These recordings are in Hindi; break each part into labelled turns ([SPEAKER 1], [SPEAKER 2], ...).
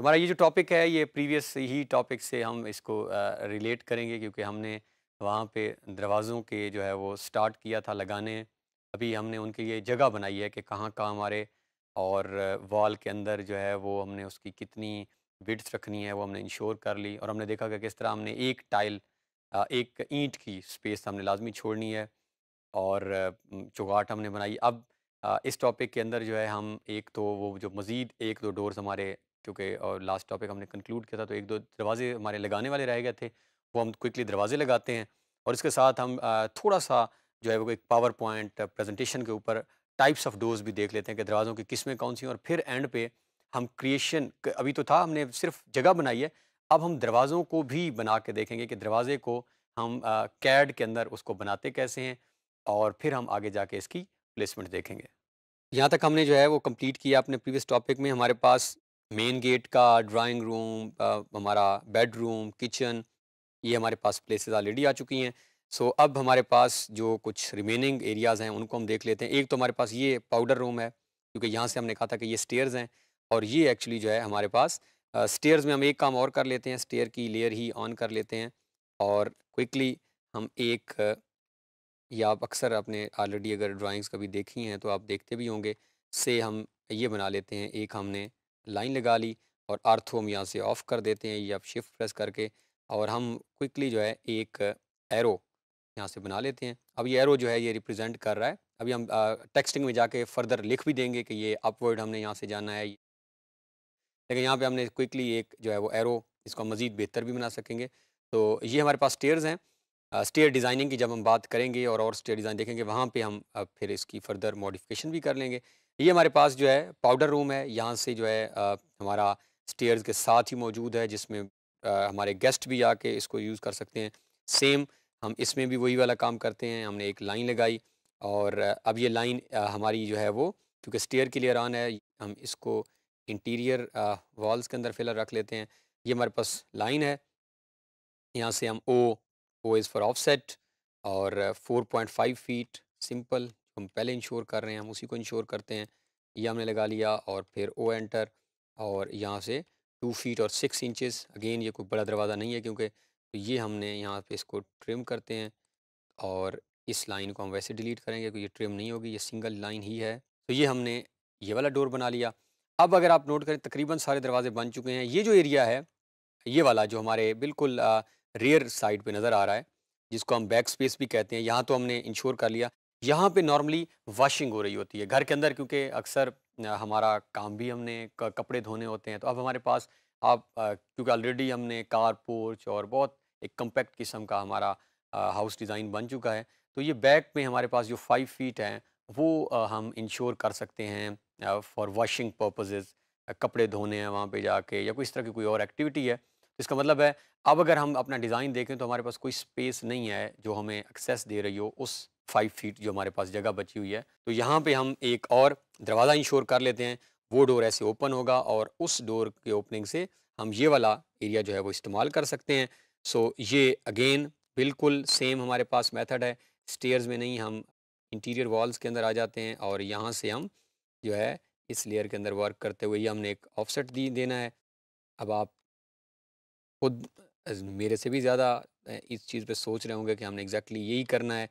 [SPEAKER 1] हमारा ये जो टॉपिक है ये प्रीवियस ही टॉपिक से हम इसको रिलेट करेंगे क्योंकि हमने वहाँ पे दरवाज़ों के जो है वो स्टार्ट किया था लगाने अभी हमने उनके लिए जगह बनाई है कि कहाँ कहाँ हमारे और वॉल के अंदर जो है वो हमने उसकी कितनी बिट्स रखनी है वो हमने इंश्योर कर ली और हमने देखा कि किस तरह हमने एक टाइल एक ईंट की स्पेस हमने लाजमी छोड़नी है और चौगाट हमने बनाई अब इस टॉपिक के अंदर जो है हम एक तो वो जो मज़ीद एक दो डोर्स हमारे क्योंकि और लास्ट टॉपिक हमने कंक्लूड किया था तो एक दो दरवाजे हमारे लगाने वाले रह गए थे वो हम क्विकली दरवाजे लगाते हैं और इसके साथ हम थोड़ा सा जो है वो एक पावर पॉइंट प्रेजेंटेशन के ऊपर टाइप्स ऑफ डोर्स भी देख लेते हैं कि दरवाज़ों की किस्में कौन सी हैं और फिर एंड पे हम क्रिएशन अभी तो था हमने सिर्फ जगह बनाई है अब हम दरवाज़ों को भी बना के देखेंगे कि दरवाज़े को हम कैड के अंदर उसको बनाते कैसे हैं और फिर हम आगे जाके इसकी प्लेसमेंट देखेंगे यहाँ तक हमने जो है वो कंप्लीट किया अपने प्रीवियस टॉपिक में हमारे पास मेन गेट का ड्राइंग रूम आ, हमारा बेडरूम किचन ये हमारे पास प्लेसेस ऑलरेडी आ चुकी हैं सो so, अब हमारे पास जो कुछ रिमेनिंग एरियाज़ हैं उनको हम देख लेते हैं एक तो हमारे पास ये पाउडर रूम है क्योंकि यहाँ से हमने कहा था कि ये स्टेयर्स हैं और ये एक्चुअली जो है हमारे पास स्टेयर्स में हम एक काम और कर लेते हैं स्टेयर की लेयर ही ऑन कर लेते हैं और क्विकली हम एक या आप अक्सर आपने ऑलरेडी अगर ड्राइंग्स कभी देखी हैं तो आप देखते भी होंगे से हम ये बना लेते हैं एक हमने लाइन लगा ली और आर्थो हम यहाँ से ऑफ़ कर देते हैं या आप शिफ्ट प्रेस करके और हम क्विकली जो है एक एरो यहाँ से बना लेते हैं अब ये एरो जो है ये रिप्रेजेंट कर रहा है अभी हम टेक्सटिंग में जाके फर्दर लिख भी देंगे कि ये अपवर्ड हमने यहाँ से जाना है लेकिन यहाँ पे हमने क्विकली एक जो है वो एरो इसको मज़ीद बेहतर भी बना सकेंगे तो ये हमारे पास स्टेयर्स हैं स्टेयर डिज़ाइनिंग की जब हम बात करेंगे और और स्टेयर डिज़ाइन देखेंगे वहाँ पे हम फिर इसकी फर्दर मॉडिफिकेशन भी कर लेंगे ये हमारे पास जो है पाउडर रूम है यहाँ से जो है हमारा स्टेयर्स के साथ ही मौजूद है जिसमें हमारे गेस्ट भी आके इसको यूज़ कर सकते हैं सेम हम इसमें भी वही वाला काम करते हैं हमने एक लाइन लगाई और अब ये लाइन हमारी जो है वो क्योंकि स्टेयर के लिए रान है हम इसको इंटीरियर वॉल्स के अंदर फिलर रख लेते हैं ये हमारे पास लाइन है यहाँ से हम O O is for offset और 4.5 फीट सिंपल हम पहले इंश्योर कर रहे हैं हम उसी को इंश्योर करते हैं ये हमने लगा लिया और फिर ओ एंटर और यहाँ से टू फीट और सिक्स इंचेस अगेन ये कोई बड़ा दरवाज़ा नहीं है क्योंकि तो ये हमने यहाँ पे इसको ट्रिम करते हैं और इस लाइन को हम वैसे डिलीट करेंगे क्योंकि ये ट्रिम नहीं होगी ये सिंगल लाइन ही है तो ये हमने ये वाला डोर बना लिया अब अगर आप नोट करें तकरीबन सारे दरवाजे बन चुके हैं ये जो एरिया है ये वाला जो हमारे बिल्कुल रेयर साइड पर नज़र आ रहा है जिसको हम बैक स्पेस भी कहते हैं यहाँ तो हमने इंश्योर कर लिया यहाँ पे नॉर्मली वॉशिंग हो रही होती है घर के अंदर क्योंकि अक्सर हमारा काम भी हमने कपड़े धोने होते हैं तो अब हमारे पास आप क्योंकि ऑलरेडी हमने कार पोर्च और बहुत एक कम्पैक्ट किस्म का हमारा हाउस डिज़ाइन बन चुका है तो ये बैक में हमारे पास जो फाइव फीट हैं वो आ, हम इंश्योर कर सकते हैं फॉर वॉशिंग पर्पजेज़ कपड़े धोने हैं वहाँ पे जाके या कोई इस तरह की कोई और एक्टिविटी है तो इसका मतलब है अब अगर हम अपना डिज़ाइन देखें तो हमारे पास कोई स्पेस नहीं है जो हमें एक्सेस दे रही हो उस फाइव फीट जो हमारे पास जगह बची हुई है तो यहाँ पे हम एक और दरवाज़ा इंश्योर कर लेते हैं वो डोर ऐसे ओपन होगा और उस डोर के ओपनिंग से हम ये वाला एरिया जो है वो इस्तेमाल कर सकते हैं सो ये अगेन बिल्कुल सेम हमारे पास मेथड है स्टेयर्स में नहीं हम इंटीरियर वॉल्स के अंदर आ जाते हैं और यहाँ से हम जो है इस लेयर के अंदर वर्क करते हुए ये हमने एक ऑफसेट दी देना है अब आप खुद मेरे से भी ज़्यादा इस चीज़ पे सोच रहे होंगे कि हमने एग्जैक्टली यही करना है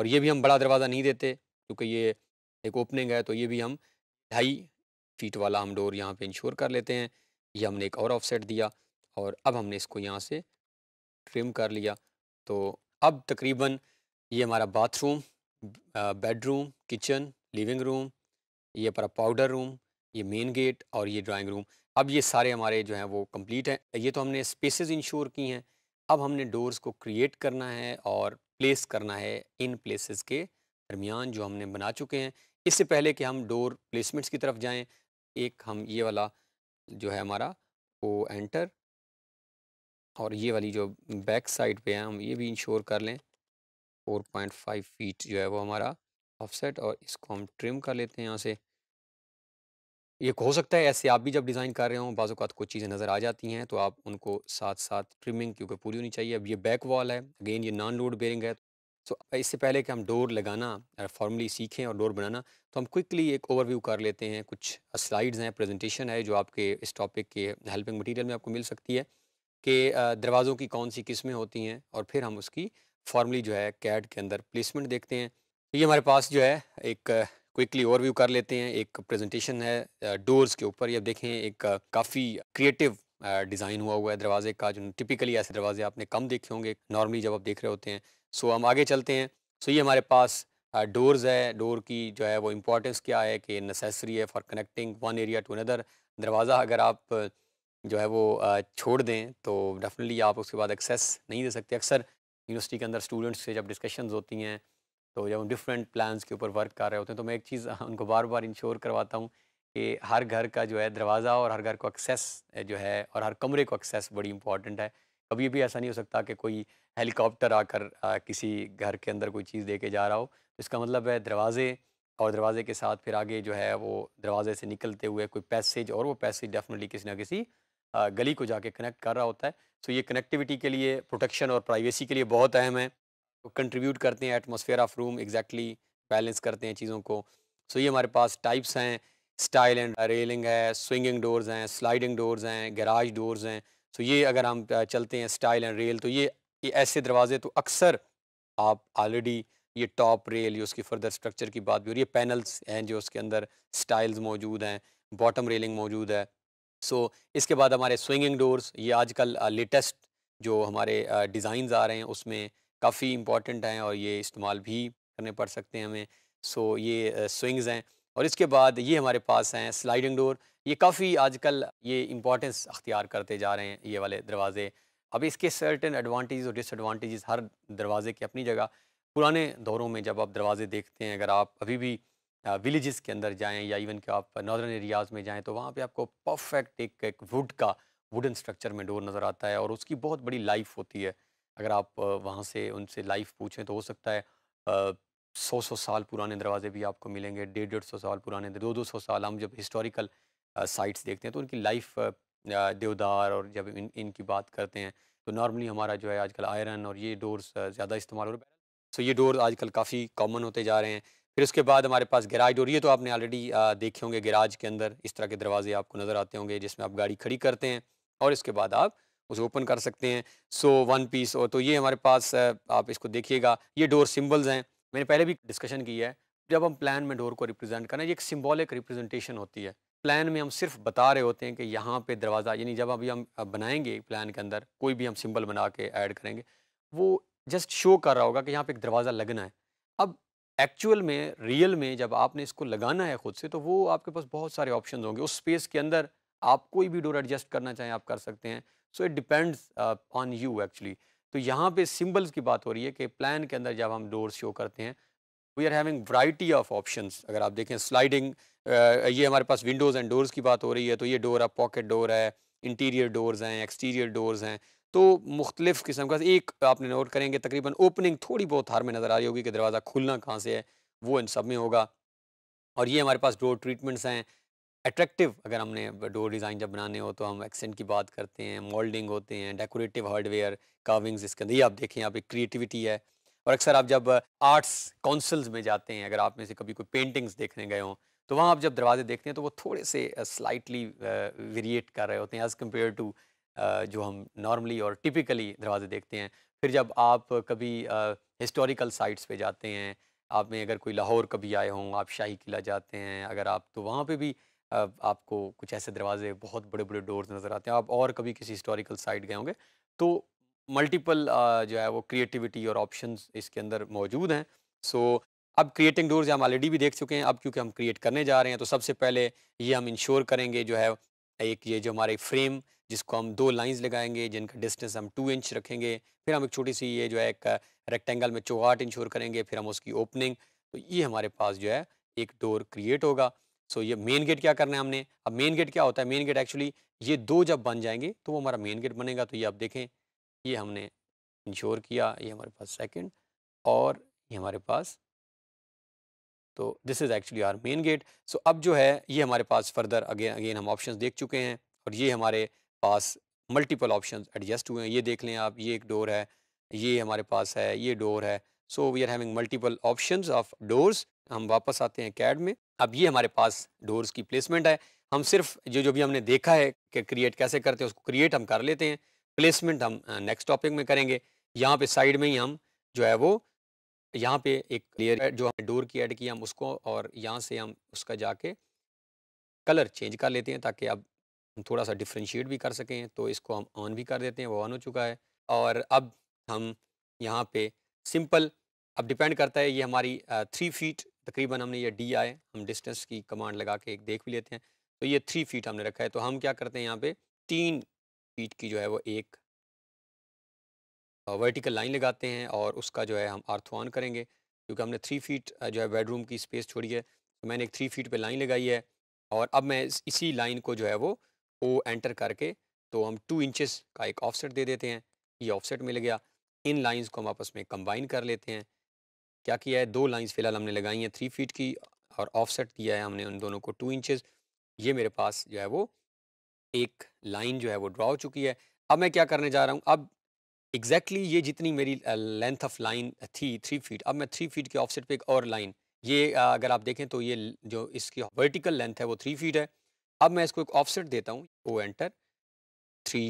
[SPEAKER 1] और ये भी हम बड़ा दरवाज़ा नहीं देते क्योंकि ये एक ओपनिंग है तो ये भी हम ढाई फीट वाला हम डोर यहाँ पर इंश्योर कर लेते हैं ये हमने एक और ऑफसेट दिया और अब हमने इसको यहाँ से ट्रिम कर लिया तो अब तकरीबन ये हमारा bathroom bedroom kitchen living room ये हमारा पाउडर रूम ये मेन गेट और ये ड्राइंग रूम अब ये सारे हमारे जो हैं वो कंप्लीट हैं ये तो हमने स्पेसेस इंश्योर की हैं अब हमने डोर्स को क्रिएट करना है और प्लेस करना है इन प्लेसेस के दरमियान जो हमने बना चुके हैं इससे पहले कि हम डोर प्लेसमेंट्स की तरफ जाएं एक हम ये वाला जो है हमारा वो एंटर और ये वाली जो बैक साइड पे है हम ये भी इंश्योर कर लें 4.5 फीट जो है वो हमारा ऑफसेट और इसको हम ट्रिम कर लेते हैं यहाँ से ये हो सकता है ऐसे आप भी जब डिज़ाइन कर रहे हो बाज़ात तो कुछ चीज़ें नज़र आ जाती हैं तो आप उनको साथ साथ ट्रिमिंग क्योंकि पूरी होनी चाहिए अब ये बैक वॉल है अगेन ये नॉन लोड बेरिंग है सो तो इससे पहले कि हम डोर लगाना फॉर्मली सीखें और डोर बनाना तो हम क्विकली एक ओवरव्यू कर लेते हैं कुछ स्लाइड्स हैं प्रेजेंटेशन है जो आपके इस टॉपिक के हेल्पिंग मटेरियल में आपको मिल सकती है कि दरवाज़ों की कौन सी किस्में होती हैं और फिर हम उसकी फॉर्मली जो है कैड के अंदर प्लेसमेंट देखते हैं तो ये हमारे पास जो है एक क्विकली ओवरव्यू कर लेते हैं एक प्रेजेंटेशन है डोर्स के ऊपर ये देखें एक काफ़ी क्रिएटिव डिज़ाइन हुआ हुआ है दरवाजे का जो टिपिकली ऐसे दरवाजे आपने कम देखे होंगे नॉर्मली जब आप देख रहे होते हैं सो हम आगे चलते हैं सो ये हमारे पास डोर्स है डोर की जो है वो इम्पोर्टेंस क्या है कि नेसेसरी है for connecting one area to another दरवाज़ा अगर आप जो है वो छोड़ दें तो डेफिनेटली आप उसके बाद एक्सेस नहीं दे सकते अक्सर यूनिवर्सिटी के अंदर स्टूडेंट्स से जब डिस्कशन होती हैं तो जब हम डिफरेंट प्लान्स के ऊपर वर्क कर रहे होते हैं तो मैं एक चीज़ हाँ, उनको बार बार इंश्योर करवाता हूँ कि हर घर का जो है दरवाज़ा और हर घर को एक्सेस जो है और हर कमरे को एक्सेस बड़ी इंपॉर्टेंट है कभी भी ऐसा नहीं हो सकता कि कोई हेलीकॉप्टर आकर आ, किसी घर के अंदर कोई चीज़ दे के जा रहा हो तो इसका मतलब है दरवाजे और दरवाजे के साथ फिर आगे जो है वो दरवाजे से निकलते हुए कोई पैसेज और वो पैसेज डेफिनेटली किसी ना किसी गली को जाके कनेक्ट कर रहा होता है सो ये कनेक्टिविटी के लिए प्रोटेक्शन और प्राइवेसी के लिए बहुत अहम है कंट्रीब्यूट करते हैं atmosphere of room exactly balance करते हैं चीज़ों को सो ये हमारे पास टाइप्स हैं स्टाइल एंड रेलिंग है स्विंगिंग डोर्स हैं स्लाइडिंग डोर्स हैं गराज डोर्स हैं सो ये अगर हम चलते हैं स्टाइल एंड रेल तो ये, ये ऐसे दरवाजे तो अक्सर आप ऑलरेडी ये टॉप रेल ये उसकी फर्दर स्ट्रक्चर की बात भी हो रही है पैनल्स हैं जो उसके अंदर स्टाइल्स मौजूद हैं बॉटम रेलिंग मौजूद है सो so, इसके बाद हमारे स्विंगिंग डोर्स ये आजकल लेटेस्ट जो हमारे डिज़ाइन आ रहे हैं उसमें काफ़ी इंपॉर्टेंट हैं और ये इस्तेमाल भी करने पड़ सकते हैं हमें सो so, ये स्विंग्स हैं और इसके बाद ये हमारे पास हैं स्लाइडिंग डोर ये काफ़ी आजकल ये इम्पोर्टेंस अख्तियार करते जा रहे हैं ये वाले दरवाज़े अब इसके सर्टन एडवांटेज और डिसएडवांटेजेस हर दरवाज़े की अपनी जगह पुराने दौरों में जब आप दरवाज़े देखते हैं अगर आप अभी भी विलेजेस के अंदर जाएं या इवन कि आप नॉर्दर्न एरियाज़ में जाएं तो वहाँ पे आपको परफेक्ट एक एक वुड का वुडन स्ट्रक्चर में डोर नज़र आता है और उसकी बहुत बड़ी लाइफ होती है अगर आप वहाँ से उनसे लाइफ पूछें तो हो सकता है सौ सौ साल पुराने दरवाजे भी आपको मिलेंगे डेढ़ डेढ़ सौ साल पुराने दो दो सौ साल हम जब हिस्टोरिकल साइट्स देखते हैं तो उनकी लाइफ देवदार और जब इन इनकी बात करते हैं तो नॉर्मली हमारा जो है आजकल आयरन और ये डोर्स ज़्यादा इस्तेमाल हो रहा है सो ये डोर आजकल काफ़ी कॉमन होते जा रहे हैं फिर उसके बाद हमारे पास गैराज डोर ये तो आपने ऑलरेडी देखे होंगे गैराज के अंदर इस तरह के दरवाजे आपको नज़र आते होंगे जिसमें आप गाड़ी खड़ी करते हैं और इसके बाद आप उसे ओपन कर सकते हैं सो वन पीस और तो ये हमारे पास आप इसको देखिएगा ये डोर सिम्बल्स हैं मैंने पहले भी डिस्कशन की है जब हम प्लान में डोर को रिप्रेजेंट करें ये एक सिम्बॉलिक रिप्रेजेंटेशन होती है प्लान में हम सिर्फ बता रहे होते हैं कि यहाँ पे दरवाज़ा यानी जब अभी हम बनाएंगे प्लान के अंदर कोई भी हम सिंबल बना के ऐड करेंगे वो जस्ट शो कर रहा होगा कि यहाँ पे एक दरवाज़ा लगना है अब एक्चुअल में रियल में जब आपने इसको लगाना है ख़ुद से तो वो आपके पास बहुत सारे ऑप्शन होंगे उस स्पेस के अंदर आप कोई भी डोर एडजस्ट करना चाहें आप कर सकते हैं so it depends on you actually तो यहाँ पे सिंबल्स की बात हो रही है कि प्लान के अंदर जब हम डोर शो करते हैं we are having variety of option अगर आप देखें स्लाइडिंग uh, ये हमारे पास विंडोज़ एंड डोर्स की बात हो रही है तो ये डोर आप पॉकेट डोर है इंटीरियर डोर्स हैं एक्सटीरियर डोर्स हैं तो मुख्तलिफ़ किस्म का एक आपने नोट करेंगे तकरीबन ओपनिंग थोड़ी बहुत हार में नज़र आ रही होगी कि दरवाज़ा खुलना कहाँ से है वो इन सब में होगा और ये हमारे पास डोर ट्रीटमेंट्स हैं अट्रैक्टिव अगर हमने डोर डिज़ाइन जब बनाने हो तो हम एक्सेंट की बात करते हैं मोल्डिंग होते हैं डेकोरेटिव हार्डवेयर काविंग्स इसके अंदर ये आप देखें यहाँ पे क्रिएटिविटी है और अक्सर आप जब आर्ट्स काउंसिल्स में जाते हैं अगर आप में से कभी कोई पेंटिंग्स देखने गए हों तो वहाँ आप जब दरवाजे देखते हैं तो वो थोड़े से स्लाइटली वेरिएट कर रहे होते हैं एज़ कम्पेयर टू जो हम नॉर्मली और टिपिकली दरवाजे देखते हैं फिर जब आप कभी हिस्टोरिकल साइट्स पे जाते हैं आप में अगर कोई लाहौर कभी आए हों आप शाही किला जाते हैं अगर आप तो वहाँ पे भी आपको कुछ ऐसे दरवाजे बहुत बड़े बड़े डोर्स नज़र आते हैं आप और कभी किसी हिस्टोरिकल साइट गए होंगे तो मल्टीपल जो है वो क्रिएटिविटी और ऑप्शन इसके अंदर मौजूद हैं सो अब क्रिएटिंग डोर्स हम ऑलरेडी भी देख चुके हैं अब क्योंकि हम क्रिएट करने जा रहे हैं तो सबसे पहले ये हम इंश्योर करेंगे जो है एक ये जो हमारे फ्रेम जिसको हम दो लाइंस लगाएंगे जिनका डिस्टेंस हम टू इंच रखेंगे फिर हम एक छोटी सी ये जो है एक रेक्टेंगल में चौहाट इंश्योर करेंगे फिर हम उसकी ओपनिंग तो ये हमारे पास जो है एक डोर क्रिएट होगा सो ये मेन गेट क्या करना है हमने अब मेन गेट क्या होता है मेन गेट एक्चुअली ये दो जब बन जाएंगे तो वो हमारा मेन गेट बनेगा तो ये आप देखें ये हमने इंश्योर किया ये हमारे पास सेकेंड और ये हमारे पास तो this is actually our main gate so अब जो है ये हमारे पास फर्दर अगेन अगेन हम ऑप्शंस देख चुके हैं और ये हमारे पास मल्टीपल ऑप्शन एडजस्ट हुए हैं ये देख लें आप ये एक डोर है ये हमारे पास है ये डोर है so we are having multiple option of doors हम वापस आते हैं कैड में अब ये हमारे पास डोर्स की प्लेसमेंट है हम सिर्फ जो जो भी हमने देखा है कि क्रिएट कैसे करते हैं उसको क्रिएट हम कर लेते हैं प्लेसमेंट हम नेक्स्ट टॉपिक में करेंगे यहाँ पे साइड में ही हम जो है वो यहाँ पे एक क्लियर जो हमने डोर की ऐड किया हम उसको और यहाँ से हम उसका जाके कलर चेंज कर लेते हैं ताकि अब थोड़ा सा डिफ्रेंशिएट भी कर सकें तो इसको हम ऑन भी कर देते हैं वो ऑन हो चुका है और अब हम यहाँ पे सिंपल अब डिपेंड करता है ये हमारी थ्री फीट तकरीबन हमने ये डी आए हम डिस्टेंस की कमांड लगा के एक देख भी लेते हैं तो ये थ्री फीट हमने रखा है तो हम क्या करते हैं यहाँ पे तीन फीट की जो है वो एक वर्टिकल लाइन लगाते हैं और उसका जो है हम अर्थ ऑन करेंगे क्योंकि हमने थ्री फीट जो है बेडरूम की स्पेस छोड़ी है तो मैंने एक थ्री फीट पर लाइन लगाई है और अब मैं इसी लाइन को जो है वो ओ एंटर करके तो हम टू इंचेस का एक ऑफसेट दे देते हैं ये ऑफसेट मिल गया इन लाइंस को हम आपस में कंबाइन कर लेते हैं क्या किया है दो लाइंस फ़िलहाल हमने लगाई हैं थ्री फीट की और ऑफसेट दिया है हमने उन दोनों को टू इंचेस ये मेरे पास जो है वो एक लाइन जो है वो ड्रा हो चुकी है अब मैं क्या करने जा रहा हूँ अब एग्जैक्टली exactly ये जितनी मेरी लेंथ ऑफ लाइन थी थ्री फीट अब मैं थ्री फीट के ऑफसेट पर एक और लाइन ये अगर आप देखें तो ये जो इसकी वर्टिकल लेंथ है वो थ्री फीट है अब मैं इसको एक ऑफसेट देता हूँ O enter three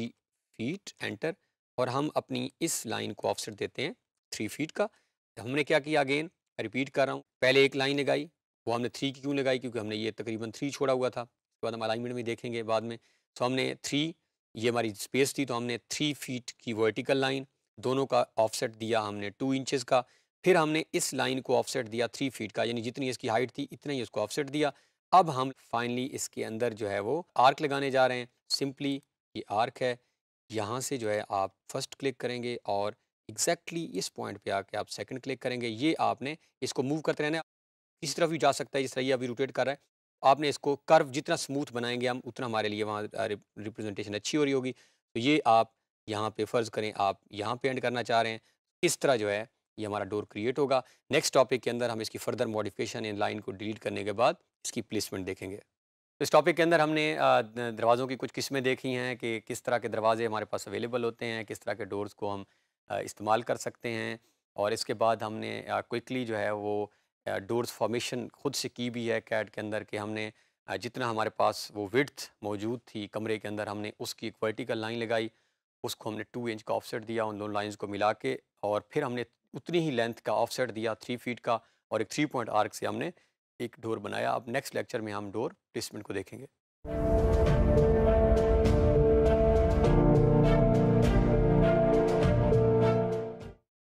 [SPEAKER 1] feet enter और हम अपनी इस लाइन को ऑफसेट देते हैं थ्री फीट का तो हमने क्या किया अगेन रिपीट कर रहा हूँ पहले एक लाइन लगाई वो हमने थ्री की क्यों लगाई क्योंकि हमने ये तकरीबन थ्री छोड़ा हुआ था उसके बाद हम अलाइनमेंट में देखेंगे बाद में तो हमने थ्री ये हमारी स्पेस थी तो हमने थ्री फीट की वर्टिकल लाइन दोनों का ऑफसेट दिया हमने टू इंचज़ का फिर हमने इस लाइन को ऑफसेट दिया थ्री फीट का यानी जितनी इसकी हाइट थी इतना ही इसको ऑफसेट दिया अब हम फाइनली इसके अंदर जो है वो आर्क लगाने जा रहे हैं सिंपली ये आर्क है यहाँ से जो है आप फर्स्ट क्लिक करेंगे और एग्जैक्टली exactly इस पॉइंट पे आके आप सेकंड क्लिक करेंगे ये आपने इसको मूव करते रहना इस तरफ भी जा सकता है जिस तरह ये अभी रोटेट कर रहा है आपने इसको कर्व जितना स्मूथ बनाएंगे हम उतना हमारे लिए वहाँ रिप्रेजेंटेशन अच्छी हो रही होगी तो ये आप यहाँ पे फ़र्ज़ करें आप यहाँ पे एंड करना चाह रहे हैं इस तरह जो है ये हमारा डोर क्रिएट होगा नेक्स्ट टॉपिक के अंदर हम इसकी फर्दर मॉडिफिकेशन इन लाइन को डिलीट करने के बाद इसकी प्लेसमेंट देखेंगे तो इस टॉपिक के अंदर हमने दरवाज़ों की कुछ किस्में देखी हैं कि किस तरह के दरवाज़े हमारे पास अवेलेबल होते हैं किस तरह के डोर्स को हम इस्तेमाल कर सकते हैं और इसके बाद हमने क्विकली जो है वो डोर्स फॉर्मेशन खुद से की भी है कैट के अंदर कि हमने जितना हमारे पास वो विड्थ मौजूद थी कमरे के अंदर हमने उसकी एक वर्टिकल लाइन लगाई उसको हमने टू इंच का ऑफसेट दिया उन दोनों लाइंस को मिला के और फिर हमने उतनी ही लेंथ का ऑफसेट दिया थ्री फीट का और एक थ्री पॉइंट आर्क से हमने एक डोर बनाया अब नेक्स्ट लेक्चर में हम डोर प्लेसमेंट को देखेंगे